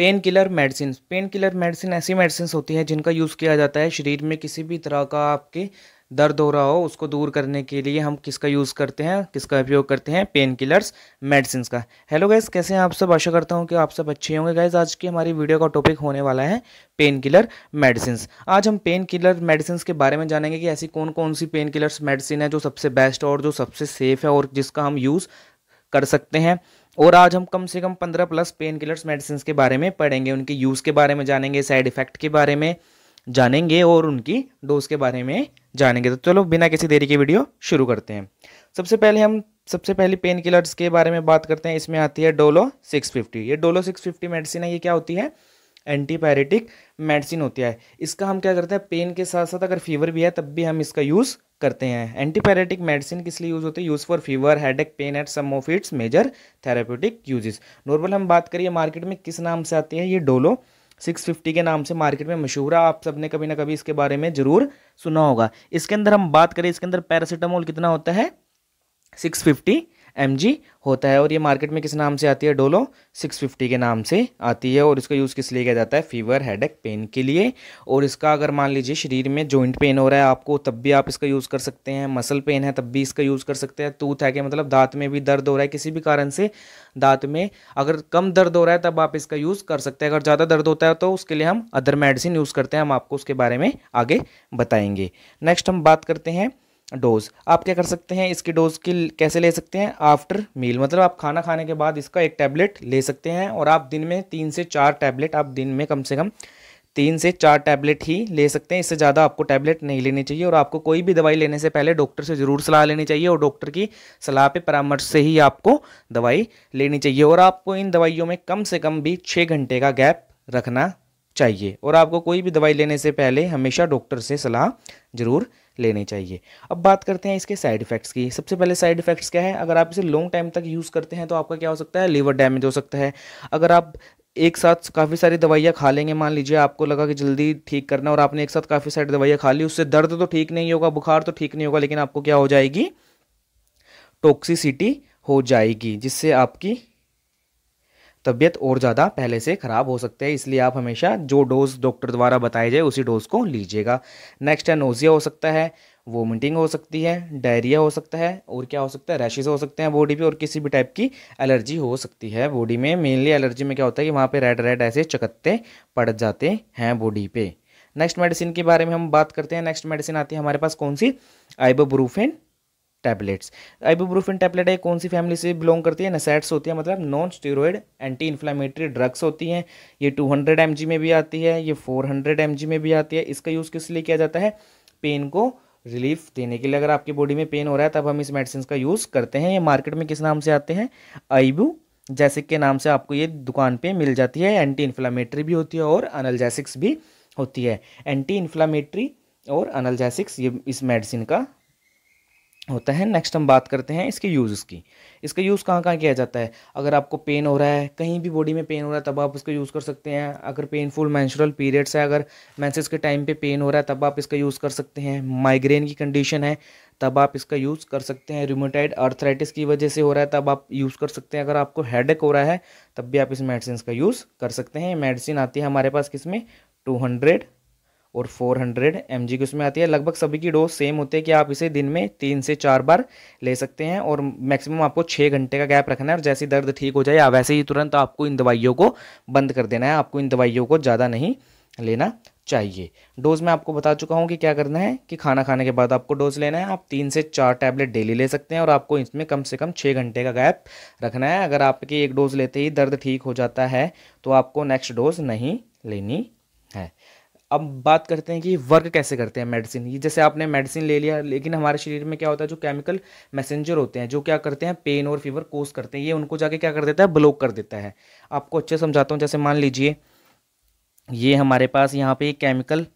pen killer medicine pain killer medicine ऐसी medicine होती हैं जिनका यूज़ किया जाता है शरीर में किसी भी तरह का आपके दर्द हो रहा हो उसको दूर करने के लिए हम किसका यूज़ करते हैं किसका उपयोग करते हैं पेन किलर्स मेडिसिन का हेलो गैस कैसे हैं आप सब आशा करता हूँ कि आप सब अच्छे होंगे गैस आज की हमारी वीडियो का टॉपिक होने वाला है पेन किलर मेडिसिन आज हम पेन किलर मेडिसिन के बारे में जानेंगे कि ऐसी कौन कौन सी पेन किलर्स मेडिसिन है जो सबसे बेस्ट और जो सबसे सेफ़ है और जिसका हम यूज़ कर सकते हैं और आज हम कम से कम पंद्रह प्लस पेन किलर्स मेडिसिन के बारे में पढ़ेंगे उनके यूज़ के बारे में जानेंगे साइड इफ़ेक्ट के बारे में जानेंगे और उनकी डोज के बारे में जानेंगे तो चलो बिना किसी देरी के वीडियो शुरू करते हैं सबसे पहले हम सबसे पहले पेन किलर्स के बारे में बात करते हैं इसमें आती है डोलो 650 ये डोलो 650 मेडिसिन है ये क्या होती है एंटीपायरेटिक मेडिसिन होती है इसका हम क्या करते हैं पेन के साथ साथ अगर फीवर भी है तब भी हम इसका यूज़ करते हैं एंटीपायरेटिक मेडिसिन किस लिए यूज़ होते हैं use for fever headache pain at some of its major therapeutic uses normal हम बात करिए मार्केट में किस नाम से आती है ये डोलो सिक्स फिफ्टी के नाम से मार्केट में मशहूर है आप सबने कभी ना कभी इसके बारे में ज़रूर सुना होगा इसके अंदर हम बात करें इसके अंदर पैरासीटामोल कितना होता है सिक्स फिफ्टी एम होता है और ये मार्केट में किस नाम से आती है डोलो 650 के नाम से आती है और इसका यूज़ किस लिए किया जाता है फीवर हेड पेन के लिए और इसका अगर मान लीजिए शरीर में जॉइंट पेन हो रहा है आपको तब भी आप इसका यूज़ कर सकते हैं मसल पेन है तब भी इसका यूज़ कर सकते हैं टूथ है कि मतलब दांत में भी दर्द हो रहा है किसी भी कारण से दांत में अगर कम दर्द हो रहा है तब आप इसका यूज़ कर सकते हैं अगर ज़्यादा दर्द होता है तो उसके लिए हम अदर मेडिसिन यूज़ करते हैं हम आपको उसके बारे में आगे बताएंगे नेक्स्ट हम बात करते हैं डोज आप क्या कर सकते हैं इसकी डोज की कैसे ले सकते हैं आफ्टर मील मतलब आप खाना खाने के बाद इसका एक टैबलेट ले सकते हैं और आप दिन में तीन से चार टैबलेट आप दिन में कम से कम तीन से चार टैबलेट ही ले सकते हैं इससे ज़्यादा आपको टैबलेट नहीं लेनी चाहिए और आपको कोई भी दवाई लेने से पहले डॉक्टर से ज़रूर सलाह लेनी चाहिए और डॉक्टर की सलाह पे परामर्श से ही आपको दवाई लेनी चाहिए और आपको इन दवाइयों में कम से कम भी छः घंटे का गैप रखना चाहिए और आपको कोई भी दवाई लेने से पहले हमेशा डॉक्टर से सलाह ज़रूर लेने चाहिए अब बात करते हैं इसके साइड इफेक्ट्स की सबसे पहले साइड इफेक्ट्स क्या है अगर आप इसे लॉन्ग टाइम तक यूज़ करते हैं तो आपका क्या हो सकता है लीवर डैमेज हो सकता है अगर आप एक साथ काफ़ी सारी दवाइयाँ खा लेंगे मान लीजिए आपको लगा कि जल्दी ठीक करना और आपने एक साथ काफ़ी सारी दवाइयाँ खा ली उससे दर्द तो ठीक नहीं होगा बुखार तो ठीक नहीं होगा लेकिन आपको क्या हो जाएगी टॉक्सिसिटी हो जाएगी जिससे आपकी तबीयत और ज़्यादा पहले से ख़राब हो सकते हैं इसलिए आप हमेशा जो डोज़ डॉक्टर द्वारा बताई जाए उसी डोज़ को लीजिएगा नेक्स्ट है नोज़िया हो सकता है वोमिटिंग हो सकती है डायरिया हो सकता है और क्या हो सकता है रैशेज हो सकते हैं बॉडी पे और किसी भी टाइप की एलर्जी हो सकती है बॉडी में मेनली एलर्जी में क्या होता है कि वहाँ पर रेड रेड ऐसे चकत्ते पड़ जाते हैं बॉडी पे नेक्स्ट मेडिसिन के बारे में हम बात करते हैं नेक्स्ट मेडिसिन आती है हमारे पास कौन सी आइबोब्रूफेन टैबलेट्स आइबूब्रूफिन टैबलेट है कौन सी फैमिली से बिलोंग करती है नसैट्स होती है मतलब non steroid anti inflammatory drugs होती हैं ये टू हंड्रेड एम जी में भी आती है ये फोर हंड्रेड एम जी में भी आती है इसका यूज़ किस लिए किया जाता है पेन को रिलीफ देने के लिए अगर आपकी बॉडी में पेन हो रहा है तब हम इस मेडिसिन का यूज़ करते हैं ये मार्केट में किस नाम से आते हैं आईबू जैसिक के नाम से आपको ये दुकान पर मिल जाती है एंटी इन्फ्लामेटरी भी होती है और अनलजैसिक्स भी होती है एंटी इन्फ्लामेटरी और अनलजैसिक्स ये इस मेडिसिन का होता है नेक्स्ट हम बात करते हैं इसके यूज़ की इसका यूज़ कहाँ कहाँ किया जाता है अगर आपको पेन हो रहा है कहीं भी बॉडी में पेन हो रहा है तब आप इसका यूज़ कर सकते हैं अगर पेनफुल मैंशुरल पीरियड्स है अगर मैंसेज के टाइम पे पेन हो रहा है तब आप इसका यूज़ कर सकते हैं माइग्रेन की कंडीशन है तब आप इसका यूज़ कर सकते हैं रिमोटाइड अर्थराइटिस की वजह से हो रहा है तब आप यूज़ कर सकते हैं अगर आपको हेड हो रहा है तब भी आप इस मेडिसिन का यूज़ कर सकते हैं मेडिसिन आती है हमारे पास किस में टू हंड्रेड और 400 हंड्रेड एम जी की उसमें आती है लगभग सभी की डोज सेम होती है कि आप इसे दिन में तीन से चार बार ले सकते हैं और मैक्सिमम आपको छः घंटे का गैप रखना है और जैसे दर्द ठीक हो जाए वैसे ही तुरंत आपको इन दवाइयों को बंद कर देना है आपको इन दवाइयों को ज़्यादा नहीं लेना चाहिए डोज मैं आपको बता चुका हूँ कि क्या करना है कि खाना खाने के बाद आपको डोज लेना है आप तीन से चार टैबलेट डेली ले सकते हैं और आपको इसमें कम से कम छः घंटे का गैप रखना है अगर आपकी एक डोज लेते ही दर्द ठीक हो जाता है तो आपको नेक्स्ट डोज नहीं लेनी अब बात करते हैं कि वर्क कैसे करते हैं मेडिसिन ये जैसे आपने मेडिसिन ले लिया लेकिन हमारे शरीर में क्या होता है जो केमिकल मैसेंजर होते हैं जो क्या करते हैं पेन और फीवर कोस करते हैं ये उनको जाके क्या कर देता है ब्लॉक कर देता है आपको अच्छे समझाता हूँ जैसे मान लीजिए ये हमारे पास यहाँ पे केमिकल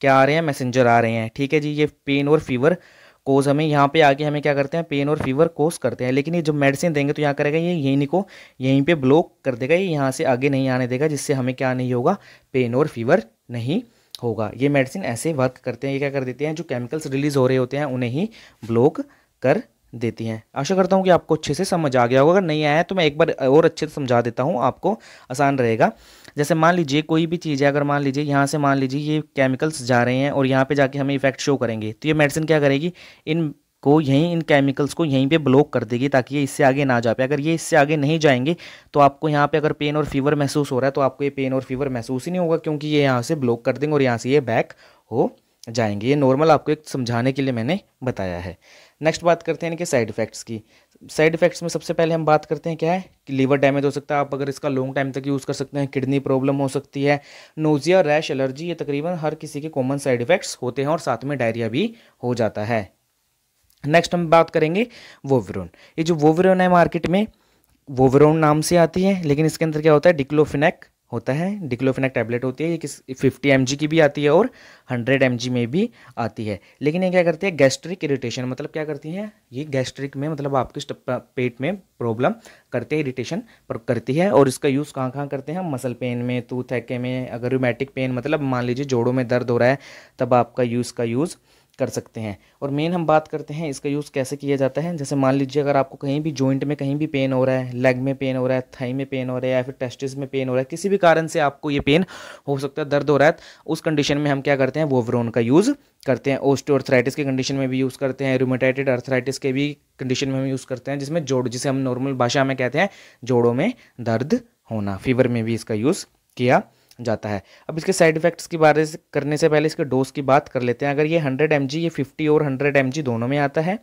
क्या आ रहे हैं मैसेंजर आ रहे हैं ठीक है जी ये पेन और फीवर कोस हमें यहाँ पे आके हमें क्या करते हैं पेन और फीवर कोस करते हैं लेकिन ये जब मेडिसिन देंगे तो यहाँ करेगा ये यहीं को यहीं पे ब्लॉक कर देगा ये यहाँ से आगे नहीं आने देगा जिससे हमें क्या नहीं होगा पेन और फीवर नहीं होगा ये मेडिसिन ऐसे वर्क करते हैं ये क्या कर देते हैं जो केमिकल्स रिलीज हो रहे होते हैं उन्हें ही ब्लॉक कर देती हैं आशा करता हूँ कि आपको अच्छे से समझ आ गया होगा अगर नहीं आया है तो मैं एक बार और अच्छे से समझा देता हूँ आपको आसान रहेगा जैसे मान लीजिए कोई भी चीज़ है अगर मान लीजिए यहाँ से मान लीजिए ये केमिकल्स जा रहे हैं और यहाँ पे जाके हमें इफेक्ट शो करेंगे तो ये मेडिसिन क्या करेगी इन को यहीं इन केमिकल्स को यहीं पे ब्लॉक कर देगी ताकि ये इससे आगे ना जा पाए अगर ये इससे आगे नहीं जाएंगे तो आपको यहाँ पे अगर पेन और फीवर महसूस हो रहा है तो आपको ये पेन और फीवर महसूस ही नहीं होगा क्योंकि ये यहाँ से ब्लॉक कर देंगे और यहाँ से ये बैक हो जाएंगे ये नॉर्मल आपको एक समझाने के लिए मैंने बताया है नेक्स्ट बात करते हैं इनके साइड इफेक्ट्स की साइड इफेक्ट्स में सबसे पहले हम बात करते हैं क्या है कि लीवर डैमेज हो सकता है आप अगर इसका लॉन्ग टाइम तक यूज़ कर सकते हैं किडनी प्रॉब्लम हो सकती है नोजिया रैश एलर्जी ये तकरीबन हर किसी के कॉमन साइड इफेक्ट्स होते हैं और साथ में डायरिया भी हो जाता है नेक्स्ट हम बात करेंगे वोवरोन ये जो वोवरोन है मार्केट में वोवरोन नाम से आती है लेकिन इसके अंदर क्या होता है डिक्लोफिनेक होता है डिक्लोफिनेक टैबलेट होती है ये किस फिफ्टी एम की भी आती है और 100 एम में भी आती है लेकिन ये क्या करती है गैस्ट्रिक इरिटेशन मतलब क्या करती है ये गैस्ट्रिक में मतलब आपके पेट में प्रॉब्लम करते हैं इरिटेशन करती है और इसका यूज़ कहाँ कहाँ करते हैं हम मसल पेन में टूथ हैके में अगर रोमेटिक पेन मतलब मान लीजिए जोड़ों में दर्द हो रहा है तब आपका यूज़ का यूज़ कर सकते हैं और मेन हम बात करते हैं इसका यूज़ कैसे किया जाता है जैसे मान लीजिए अगर आपको कहीं भी जॉइंट में कहीं भी पेन हो रहा है लेग में पेन हो रहा है थाई में पेन हो रहा है या फिर टेस्टिस में पेन हो रहा है किसी भी कारण से आपको ये पेन हो सकता है दर्द हो रहा है तो उस कंडीशन में हम क्या करते हैं वोवरोन का यूज़ करते हैं अर्थराइटिस के कंडीशन में भी यूज़ करते हैं रूमेटाइटेड अर्थराइटिस के भी कंडीशन में हम यूज़ करते हैं जिसमें जोड़ जिसे हम नॉर्मल भाषा में कहते हैं जोड़ों में दर्द होना फीवर में भी इसका यूज़ किया जाता है अब इसके साइड इफेक्ट्स की बारे करने से पहले इसके डोज की बात कर लेते हैं अगर ये हंड्रेड एम ये फिफ्टी और हंड्रेड एम दोनों में आता है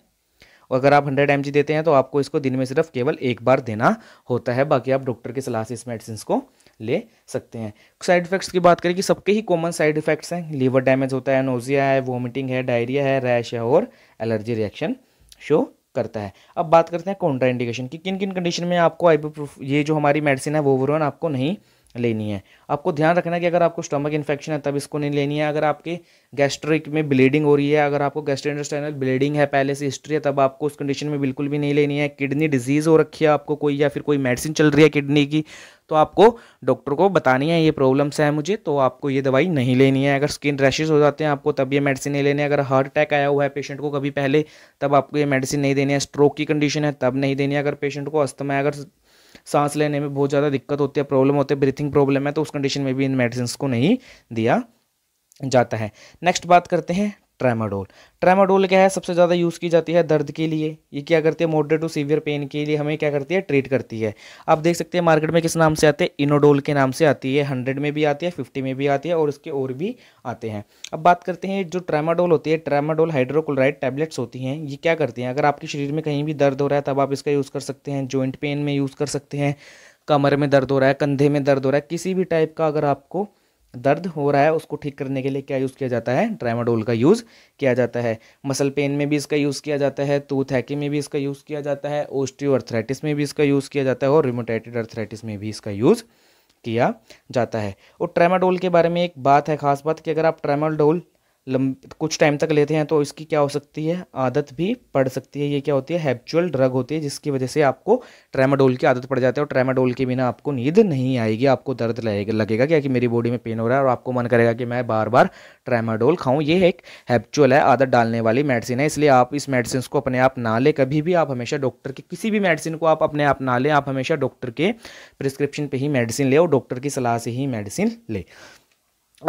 और अगर आप हंड्रेड एम देते हैं तो आपको इसको दिन में सिर्फ केवल एक बार देना होता है बाकी आप डॉक्टर की सलाह से इस मेडिसिन को ले सकते हैं साइड इफेक्ट्स की बात करें कि सबके ही कॉमन साइड इफेक्ट्स हैं लीवर डैमेज होता है नोजिया है वोमिटिंग है डायरिया है रैश है और एलर्जी रिएक्शन शो करता है अब बात करते हैं कॉन्ट्रा इंडिकेशन की किन किन कंडीशन में आपको आइबोप्रूफ ये जो हमारी मेडिसिन है वो ओवरऑन आपको नहीं लेनी है आपको ध्यान रखना है कि अगर आपको स्टमक इन्फेक्शन है तब इसको नहीं लेनी है अगर आपके गैस्ट्रिक में ब्लीडिंग हो रही है अगर आपको गैस्ट्रोइंटेस्टाइनल ब्लीडिंग है पहले से हिस्ट्री है तब आपको उस कंडीशन में बिल्कुल भी नहीं लेनी है किडनी डिजीज़ हो रखी है आपको कोई या फिर कोई मेडिसिन चल रही है किडनी की तो आपको डॉक्टर को बतानी है ये प्रॉब्लम्स है मुझे तो आपको ये दवाई नहीं लेनी है अगर स्किन रैशेज हो जाते हैं आपको तब ये मेडिसिन नहीं लेनी है अगर हार्ट अटैक आया हुआ है पेशेंट को कभी पहले तब आपको ये मेडिसिन नहीं देनी है स्ट्रोक की कंडीशन है तब नहीं देनी है अगर पेशेंट को अस्थमा है अगर सांस लेने में बहुत ज़्यादा दिक्कत होती है प्रॉब्लम होती है ब्रीथिंग प्रॉब्लम है तो उस कंडीशन में भी इन मेडिसिन को नहीं दिया जाता है नेक्स्ट बात करते हैं ट्रेमाडोल ट्रेमाडोल क्या है सबसे ज़्यादा यूज़ की जाती है दर्द के लिए ये क्या करती है मोडरेट टू सीवियर पेन के लिए हमें क्या करती है ट्रीट करती है आप देख सकते हैं मार्केट में किस नाम से आते हैं इनोडोल के नाम से आती है हंड्रेड में भी आती है फिफ्टी में भी आती है और इसके और भी आते हैं अब बात करते हैं जो ट्रेमाडोल होती है ट्रेमाडोल हाइड्रोक्लोराइड टैबलेट्स होती हैं ये क्या करती हैं अगर आपके शरीर में कहीं भी दर्द हो रहा है तब आप इसका यूज़ कर सकते हैं जॉइंट पेन में यूज़ कर सकते हैं कमर में दर्द हो रहा है कंधे में दर्द हो रहा है किसी भी टाइप का अगर आपको दर्द हो रहा है उसको ठीक करने के लिए क्या यूज़ किया जाता है ट्रामाडोल का यूज़ किया जाता है मसल पेन में भी इसका यूज़ किया जाता है टूथ हैकी में भी इसका यूज़ किया जाता है अर्थराइटिस में भी इसका यूज़ किया जाता है और रिमोटेटेड अर्थराइटिस में भी इसका यूज़ किया जाता है और ट्रेमाडोल के बारे में एक बात है खास बात कि अगर आप ट्रेमाडोल लंब कुछ टाइम तक लेते हैं तो इसकी क्या हो सकती है आदत भी पड़ सकती है ये क्या होती है हैबिचुअल ड्रग होती है जिसकी वजह से आपको ट्रेमाडोल की आदत पड़ जाती है और ट्रेमाडोल के बिना आपको नींद नहीं आएगी आपको दर्द लगेगा लगेगा क्या कि मेरी बॉडी में पेन हो रहा है और आपको मन करेगा कि मैं बार बार ट्रेमाडोल खाऊँ ये एक हैबिचुअल है आदत डालने वाली मेडिसिन है इसलिए आप इस मेडिसिन को अपने आप ना लें कभी भी आप हमेशा डॉक्टर की किसी भी मेडिसिन को आप अपने आप ना लें आप हमेशा डॉक्टर के प्रिस्क्रिप्शन पर ही मेडिसिन लें और डॉक्टर की सलाह से ही मेडिसिन लें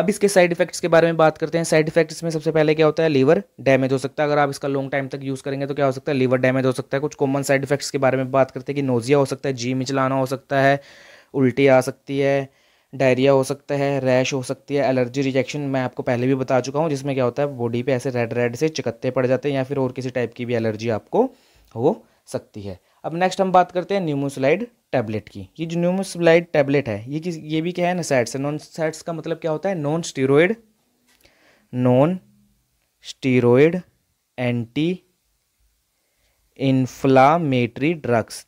अब इसके साइड इफेक्ट्स के बारे में बात करते हैं साइड इफेक्ट्स में सबसे पहले क्या होता है लीवर डैमेज हो सकता है अगर आप इसका लॉन्ग टाइम तक यूज़ करेंगे तो क्या हो सकता है लीवर डैमेज हो सकता है कुछ कॉमन साइड इफेक्ट्स के बारे में बात करते हैं कि नोजिया हो सकता है जी मिचलाना हो सकता है उल्टी आ सकती है डायरिया हो सकता है रैश हो सकती है एलर्जी रिजेक्शन मैं आपको पहले भी बता चुका हूँ जिसमें क्या होता है बॉडी पर ऐसे रेड रेड से चिकत्ते पड़ जाते हैं या फिर और किसी टाइप की भी एलर्जी आपको हो सकती है अब नेक्स्ट हम बात करते हैं न्यूमोसलाइड टैबलेट की ये जो न्यूमोसलाइड टैबलेट है ये किस ये भी क्या है नसैट्स है नॉन साइड्स का मतलब क्या होता है non steroid non steroid anti inflammatory drugs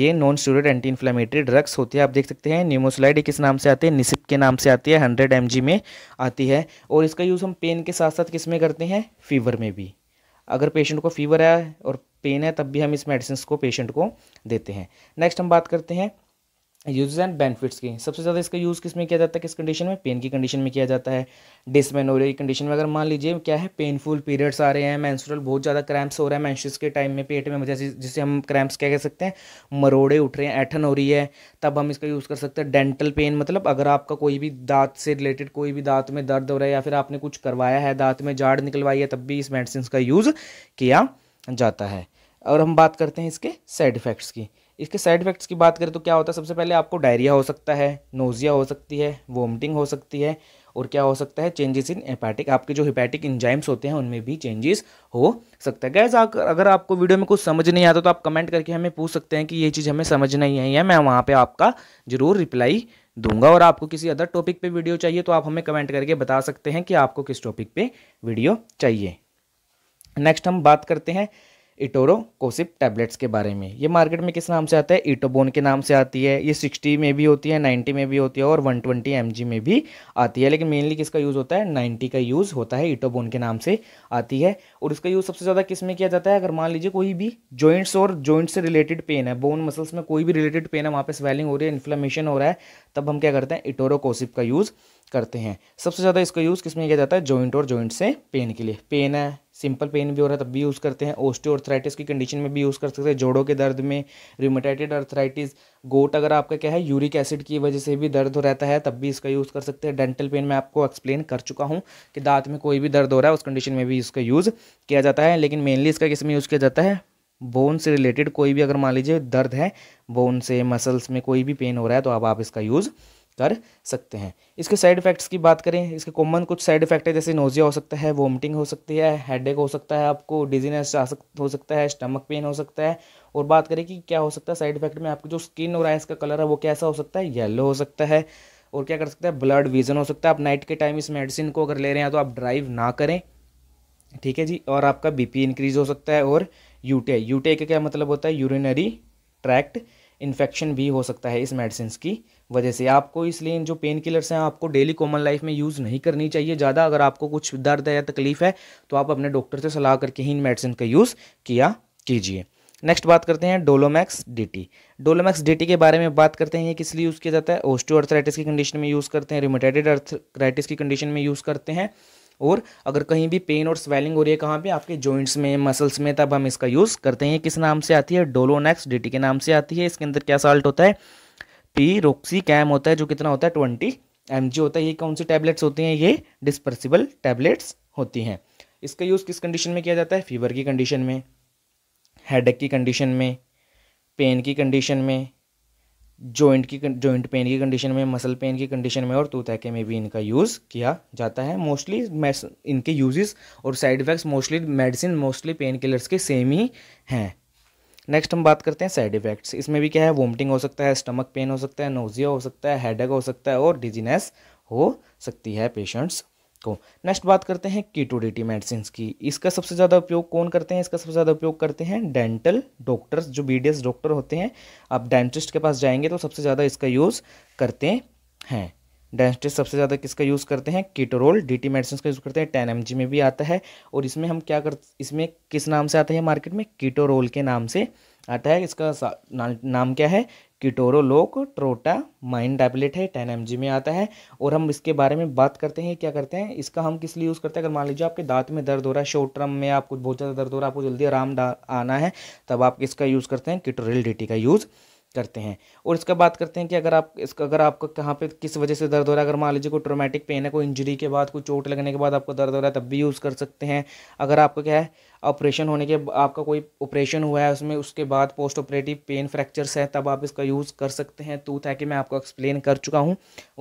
ये non steroid anti inflammatory drugs होती है आप देख सकते हैं न्यूमोसलाइड किस नाम से आती है निसिप के नाम से आती है हंड्रेड एम में आती है और इसका यूज़ हम पेन के साथ साथ किस में करते हैं फीवर में भी अगर पेशेंट को फीवर है और पेन है तब भी हम इस मेडिसिन को पेशेंट को देते हैं नेक्स्ट हम बात करते हैं यूज एंड बेनिफिट्स की सबसे ज़्यादा इसका यूज़ किस में किया जाता है किस कंडीशन में पेन की कंडीशन में किया जाता है डिसमेनोरिया की कंडीशन में अगर मान लीजिए क्या है पेनफुल पीरियड्स आ रहे हैं मैंसुरल बहुत ज़्यादा क्रैम्प्स हो रहा है मैंशिस के टाइम में पेट में मतलब जैसे जिसे हम क्रैम्प्स क्या कह सकते हैं मरोड़े उठ रहे हैं ऐठन हो रही है तब हम इसका यूज़ कर सकते हैं डेंटल पेन मतलब अगर आपका कोई भी दांत से रिलेटेड कोई भी दांत में दर्द हो रहा है या फिर आपने कुछ करवाया है दांत में जाड़ निकलवाई है तब भी इस मेडिसिन का यूज़ किया जाता है और हम बात करते हैं इसके साइड इफ़ेक्ट्स की इसके साइड इफ़ेक्ट्स की बात करें तो क्या होता है सबसे पहले आपको डायरिया हो सकता है नोज़िया हो सकती है वोमिटिंग हो सकती है और क्या हो सकता है चेंजेस इन हेपैटिक आपके जो हिपैटिक इंजाइम्स होते हैं उनमें भी चेंजेस हो सकता है गैस अगर आपको वीडियो में कुछ समझ नहीं आता तो आप कमेंट करके हमें पूछ सकते हैं कि ये चीज़ हमें समझ नहीं आई है मैं वहाँ पर आपका ज़रूर रिप्लाई दूंगा और आपको किसी अदर टॉपिक पे वीडियो चाहिए तो आप हमें कमेंट करके बता सकते हैं कि आपको किस टॉपिक पे वीडियो चाहिए नेक्स्ट हम बात करते हैं इटोरो कोसिप टैबलेट्स के बारे में ये मार्केट में किस नाम से आता है ईटोबोन के नाम से आती है ये सिक्सटी में भी होती है नाइन्टी में भी होती है और वन ट्वेंटी एम जी में भी आती है लेकिन मेनली किसका यूज़ होता है नाइन्टी का यूज़ होता है ईटोबोन के नाम से आती है और इसका यूज़ सबसे ज़्यादा किस में किया जाता है अगर मान लीजिए कोई भी जॉइंट्स और जॉइंट्स से रिलेटेड पेन है बोन मसल्स में कोई भी रिलेटेड पेन है वहाँ पर स्वेलिंग हो रही है इन्फ्लेमेशन हो रहा है तब हम क्या करते हैं इटोरो कोसिप का यूज़ करते हैं सबसे ज़्यादा इसका यूज़ किस में किया जाता है जॉइंट और जॉइंट से पेन के लिए पेन है सिंपल पेन भी हो रहा है तब भी यूज़ करते हैं अर्थराइटिस की कंडीशन में भी यूज़ कर सकते हैं जोड़ों के दर्द में रिमोटाइटेड अर्थराइटिस गोट अगर आपका क्या है यूरिक एसिड की वजह से भी दर्द हो रहता है तब भी इसका यूज़ कर सकते हैं डेंटल पेन में आपको एक्सप्लेन कर चुका हूँ कि दांत में कोई भी दर्द हो रहा है उस कंडीशन में भी इसका यूज़ किया जाता है लेकिन मेनली इसका किस में यूज़ किया जाता है बोन से रिलेटेड कोई भी अगर मान लीजिए दर्द है बोन से मसल्स में कोई भी पेन हो रहा है तो अब आप इसका यूज़ कर सकते हैं इसके साइड इफेक्ट्स की बात करें इसके कॉमन कुछ साइड इफेक्ट है जैसे नोजिया हो सकता है वोमिटिंग हो सकती है हेडेक हो सकता है आपको डिजीनेस आ सक हो सकता है स्टमक पेन हो सकता है और बात करें कि क्या हो सकता है साइड इफेक्ट में आपकी जो स्किन और आइस का कलर है वो कैसा हो सकता है येलो हो सकता है और क्या कर सकता है ब्लड विजन हो सकता है आप नाइट के टाइम इस मेडिसिन को अगर ले रहे हैं तो आप ड्राइव ना करें ठीक है जी और आपका बीपी इंक्रीज हो सकता है और यूटे यूटे का क्या मतलब होता है यूरिनरी ट्रैक्ट इन्फेक्शन भी हो सकता है इस मेडिसिन की वजह से आपको इसलिए इन जो पेन किलर्स हैं आपको डेली कॉमन लाइफ में यूज़ नहीं करनी चाहिए ज़्यादा अगर आपको कुछ दर्द है या तकलीफ़ है तो आप अपने डॉक्टर से सलाह करके ही इन मेडिसिन का यूज़ किया कीजिए नेक्स्ट बात करते हैं डोलोमैक्स डीटी डोलोमैक्स डीटी के बारे में बात करते हैं ये किस लिए यूज़ किया जाता है अर्थराइटिस की कंडीशन में यूज़ करते हैं रिमोटेटेड अर्थराइटिस की कंडीशन में यूज़ करते हैं और अगर कहीं भी पेन और स्वेलिंग हो रही है कहाँ पे आपके जॉइंट्स में मसल्स में तब हम इसका यूज़ करते हैं किस नाम से आती है डोलोनेक्स डी के नाम से आती है इसके अंदर क्या साल्ट होता है पी रोक्सी कैम होता है जो कितना होता है ट्वेंटी एम होता है ये कौन सी टैबलेट्स होती हैं ये डिस्पर्सिबल टैबलेट्स होती हैं इसका यूज़ किस कंडीशन में किया जाता है फीवर की कंडीशन में हेड की कंडीशन में पेन की कंडीशन में जॉइंट की जॉइंट पेन की कंडीशन में मसल पेन की कंडीशन में और तैके में भी इनका यूज़ किया जाता है मोस्टली इनके यूजेस और side effects mostly medicine mostly pain killers के सेम ही हैं नेक्स्ट हम बात करते हैं साइड इफेक्ट्स इसमें भी क्या है वोमिटिंग हो सकता है स्टमक पेन हो सकता है नोजिया हो सकता है हेडेक हो सकता है और डिजीनेस हो सकती है पेशेंट्स को नेक्स्ट बात करते हैं कीटोडिटी मेडिसिन की इसका सबसे ज़्यादा उपयोग कौन करते हैं इसका सबसे ज़्यादा उपयोग करते हैं डेंटल डॉक्टर्स जो बी डॉक्टर होते हैं आप डेंटिस्ट के पास जाएंगे तो सबसे ज़्यादा इसका यूज़ करते हैं डेंसिटी सबसे ज़्यादा किसका यूज़ करते हैं कीटोरोल डीटी मेडिसिन का यूज़ करते हैं टेन एम में भी आता है और इसमें हम क्या कर इसमें किस नाम से आता है मार्केट में कीटोरोल के नाम से आता है इसका ना, नाम क्या है कीटोरोलोक ट्रोटा माइन टैबलेट है टेन एम में आता है और हम इसके बारे में बात करते हैं क्या करते हैं इसका हम किस लिए यूज़ करते हैं अगर मान लीजिए आपके दांत में दर्द हो रहा है शॉर्ट टर्म में आपको बहुत ज़्यादा दर्द हो रहा है आपको जल्दी आराम आना है तब आप इसका यूज़ करते हैं कीटोरेल डी का यूज़ करते हैं और इसका बात करते हैं कि अगर आप इसका अगर आपको कहाँ पे किस वजह से दर्द हो रहा है अगर मान लीजिए कोई ट्रोमेटिक पेन है कोई इंजरी के बाद कोई चोट लगने के बाद आपको दर्द हो रहा है तब भी यूज़ कर सकते हैं अगर आपको क्या है ऑपरेशन होने के आपका कोई ऑपरेशन हुआ है उसमें उसके बाद पोस्ट ऑपरेटिव पेन फ्रैक्चर्स है तब आप इसका यूज़ कर सकते हैं टूथ है कि मैं आपको एक्सप्लेन कर चुका हूँ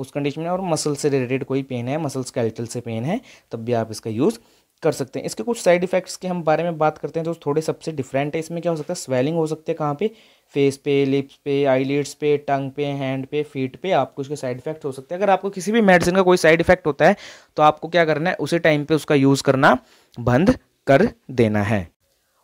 उस कंडीशन में और मसल से रिलेटेड कोई पेन है मसल स्केल्टल से पेन है तब भी आप इसका यूज़ कर सकते हैं इसके कुछ साइड इफेक्ट्स के हम बारे में बात करते हैं जो थोड़े सबसे डिफरेंट है इसमें क्या हो सकता है स्वेलिंग हो सकती है कहाँ पर फेस पे लिप्स पे आईलिड्स पे टंग पे हैंड पे फीट पे आपको उसके साइड इफेक्ट हो सकते हैं अगर आपको किसी भी मेडिसिन का कोई साइड इफेक्ट होता है तो आपको क्या करना है उसी टाइम पे उसका यूज़ करना बंद कर देना है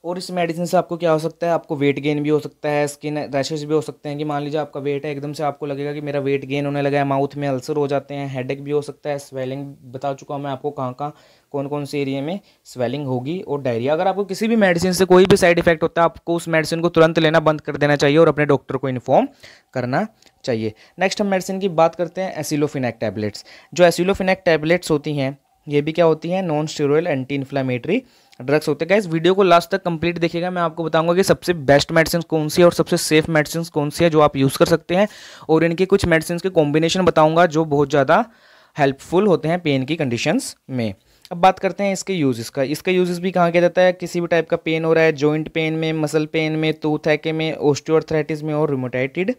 और इस मेडिसिन से आपको क्या हो सकता है आपको वेट गेन भी हो सकता है स्किन रैशेज भी हो सकते हैं कि मान लीजिए आपका वेट है एकदम से आपको लगेगा कि मेरा वेट गेन होने लगा है माउथ में अल्सर हो जाते हैं हेडेक भी हो सकता है स्वेलिंग बता चुका हूँ मैं आपको कहाँ कहाँ कौन कौन से एरिया में स्वेलिंग होगी और डायरिया अगर आपको किसी भी मेडिसिन से कोई भी साइड इफेक्ट होता है आपको उस मेडिसिन को तुरंत लेना बंद कर देना चाहिए और अपने डॉक्टर को इन्फॉर्म करना चाहिए नेक्स्ट हम मेडिसिन की बात करते हैं एसिलोफिनैक टैबलेट्स जो एसिलोफिनैक टैबलेट्स होती हैं ये भी क्या होती हैं non steroidal anti inflammatory drugs होते हैं गाइज वीडियो को लास्ट तक कंप्लीट देखिएगा मैं आपको बताऊंगा कि सबसे बेस्ट मेडिसिन कौन सी है और सबसे सेफ मेडिसिन कौन सी है जो आप यूज़ कर सकते हैं और इनके कुछ मेडिसिन के कॉम्बिनेशन बताऊंगा जो बहुत ज़्यादा हेल्पफुल होते हैं पेन की कंडीशंस में अब बात करते हैं इसके यूज़ का इसका यूज़ भी कहाँ किया जाता है किसी भी टाइप का पेन हो रहा है जॉइंट पेन में मसल पेन में हैके में ऑस्टियोआर्थराइटिस में और रिमोटाइटिड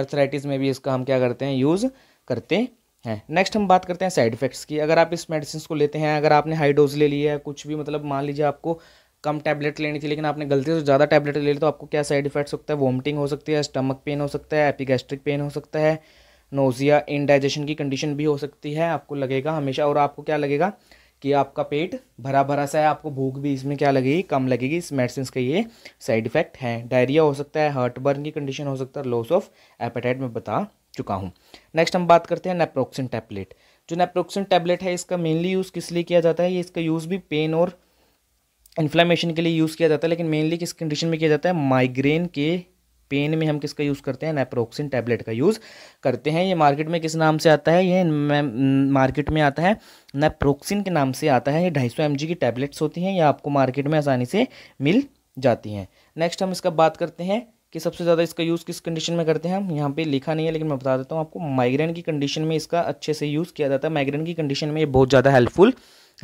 अर्थराइटिस में भी इसका हम क्या करते हैं यूज़ करते हैं नेक्स्ट हम बात करते हैं साइड इफेक्ट्स की अगर आप इस मेडिसिन को लेते हैं अगर आपने हाई डोज ले लिया है कुछ भी मतलब मान लीजिए आपको कम टैबलेट लेनी थी लेकिन आपने गलती से ज़्यादा टैबलेट ले ली तो आपको क्या साइड इफेक्ट्स होता है वॉमिटिंग हो सकती है स्टमक पेन हो सकता है एपिगैस्ट्रिक पेन हो सकता है नोज़िया इनडाइजेशन की कंडीशन भी हो सकती है आपको लगेगा हमेशा और आपको क्या लगेगा कि आपका पेट भरा भरा सा है आपको भूख भी इसमें क्या लगेगी कम लगेगी इस मेडिसिन का ये साइड इफेक्ट हैं डायरिया हो सकता है हार्ट बर्न की कंडीशन हो सकता है लॉस ऑफ एपेटाइट में बता चुका हूँ नेक्स्ट हम बात करते हैं नेप्रोक्सिन टैबलेट जो नेप्रोक्सिन टैबलेट है इसका मेनली यूज़ किस लिए किया जाता है ये इसका यूज़ भी पेन और इन्फ्लामेशन के लिए यूज़ किया जाता है लेकिन मेनली किस कंडीशन में किया जाता है माइग्रेन के पेन में हम किसका यूज़ करते हैं नेप्रोक्सिन टैबलेट का यूज़ करते हैं ये मार्केट में किस नाम से आता है ये मार्केट में आता है नेप्रोक्सिन के नाम से आता है ये ढाई सौ की टैबलेट्स होती हैं ये आपको मार्केट में आसानी से मिल जाती हैं नेक्स्ट हम इसका बात करते हैं कि सबसे ज़्यादा इसका यूज़ किस कंडीशन में करते हैं हम यहाँ पे लिखा नहीं है लेकिन मैं बता देता हूँ आपको माइग्रेन की कंडीशन में इसका अच्छे से यूज़ किया जाता है माइग्रेन की कंडीशन में ये बहुत ज़्यादा हेल्पफुल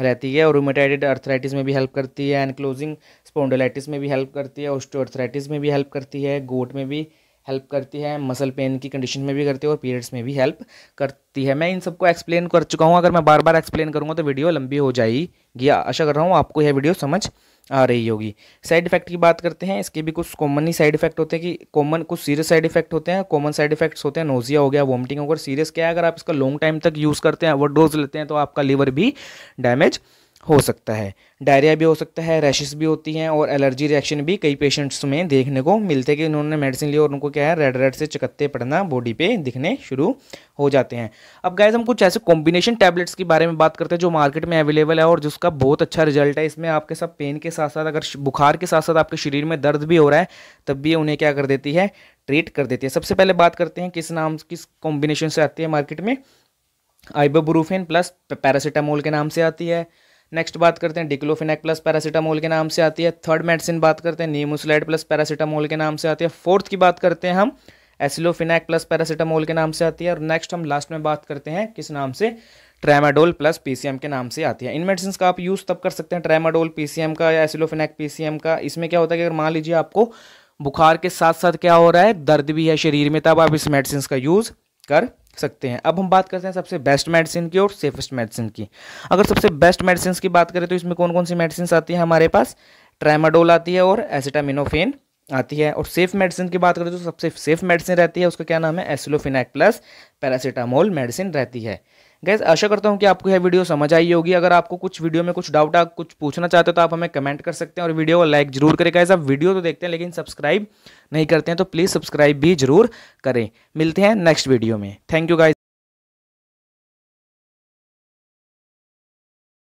रहती है और रोमेटाइडेड अर्थराइटिस में भी हेल्प करती है एनक्लोजिंग स्पोंडोलाइटिस में भी हेल्प करती है ऑस्टोअर्थराइटिस में भी हेल्प करती है गोट में भी हेल्प करती है मसल पेन की कंडीशन में भी करती है और पीरियड्स में भी हेल्प करती है मैं इन सबको एक्सप्लेन कर चुका हूँ अगर मैं बार बार एक्सप्लेन करूँगा तो वीडियो लंबी हो जाएगी आशा कर रहा हूँ आपको यह वीडियो समझ आ रही होगी साइड इफेक्ट की बात करते हैं इसके भी कुछ कॉमन ही साइड इफेक्ट होते हैं कि कॉमन कुछ सीरियस साइड इफेक्ट होते हैं कॉमन साइड इफेक्ट्स होते हैं नोजिया हो गया वॉमिटिंग गया सीरियस क्या है अगर आप इसका लॉन्ग टाइम तक यूज़ करते हैं ओवर डोज लेते हैं तो आपका लीवर भी डैमेज हो सकता है डायरिया भी हो सकता है रैशेस भी होती हैं और एलर्जी रिएक्शन भी कई पेशेंट्स में देखने को मिलते हैं कि उन्होंने मेडिसिन लिया और उनको क्या है रेड रेड से चकत्ते पड़ना बॉडी पे दिखने शुरू हो जाते हैं अब गैस हम कुछ ऐसे कॉम्बिनेशन टैबलेट्स के बारे में बात करते हैं जो मार्केट में अवेलेबल है और जिसका बहुत अच्छा रिजल्ट है इसमें आपके साथ पेन के साथ साथ अगर बुखार के साथ साथ आपके शरीर में दर्द भी हो रहा है तब भी उन्हें क्या कर देती है ट्रीट कर देती है सबसे पहले बात करते हैं किस नाम किस कॉम्बिनेशन से आती है मार्केट में आइबोब्रूफेन प्लस पैरासीटामोल के नाम से आती है नेक्स्ट बात करते हैं डिक्लोफिनेक प्लस पैरासीटामोल के नाम से आती है थर्ड मेडिसिन बात करते हैं नीमोसलाइड प्लस पैरासीटामोल के नाम से आती है फोर्थ की बात करते हैं हम एसिलोफिनेक प्लस पैरासीटामोल के नाम से आती है और नेक्स्ट हम लास्ट में बात करते हैं किस नाम से ट्रेमाडोल प्लस पीसीएम के नाम से आती है इन मेडिसिन का आप यूज़ तब कर सकते हैं ट्रेमाडोल पीसीएम का या एसिलोफिनेक पीसीएम का इसमें क्या होता है कि अगर मान लीजिए आपको बुखार के साथ साथ क्या हो रहा है दर्द भी है शरीर में तब आप इस मेडिसिन का यूज़ कर सकते हैं अब हम बात करते हैं सबसे बेस्ट मेडिसिन की और सेफेस्ट मेडिसिन की अगर सबसे बेस्ट मेडिसिन की बात करें तो इसमें कौन कौन सी मेडिसिन आती हैं हमारे पास ट्रामाडोल आती है और एसिटामिनोफेन आती है और सेफ मेडिसिन की बात करें तो सबसे सेफ मेडिसिन रहती है उसका क्या नाम है एसिलोफिनैक प्लस पैरासीटामोल मेडिसिन रहती है गैस आशा करता हूँ कि आपको यह वीडियो समझ आई होगी अगर आपको कुछ वीडियो में कुछ डाउट आ कुछ पूछना चाहते हो तो आप हमें कमेंट कर सकते हैं और वीडियो को लाइक जरूर करें गैस आप वीडियो तो देखते हैं लेकिन सब्सक्राइब नहीं करते हैं तो प्लीज़ सब्सक्राइब भी जरूर करें मिलते हैं नेक्स्ट वीडियो में थैंक यू गाइज